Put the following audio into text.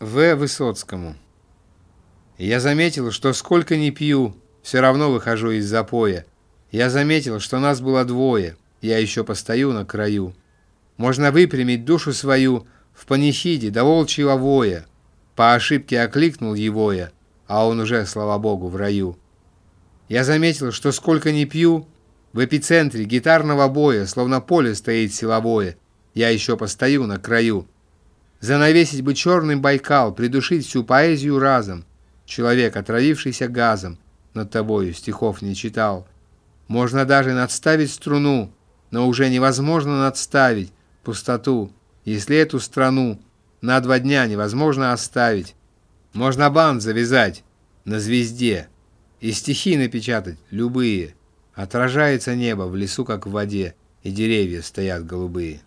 В. Высоцкому. Я заметил, что сколько ни пью, все равно выхожу из запоя. Я заметил, что нас было двое, я еще постою на краю. Можно выпрямить душу свою в панихиде до волчьего воя. По ошибке окликнул его я, а он уже, слава богу, в раю. Я заметил, что сколько ни пью, в эпицентре гитарного боя, словно поле стоит силовое, я еще постою на краю. Занавесить бы черным Байкал, придушить всю поэзию разом. Человек, отравившийся газом, над тобою стихов не читал. Можно даже надставить струну, но уже невозможно надставить пустоту, если эту страну на два дня невозможно оставить. Можно бант завязать на звезде и стихи напечатать любые. Отражается небо в лесу, как в воде, и деревья стоят голубые.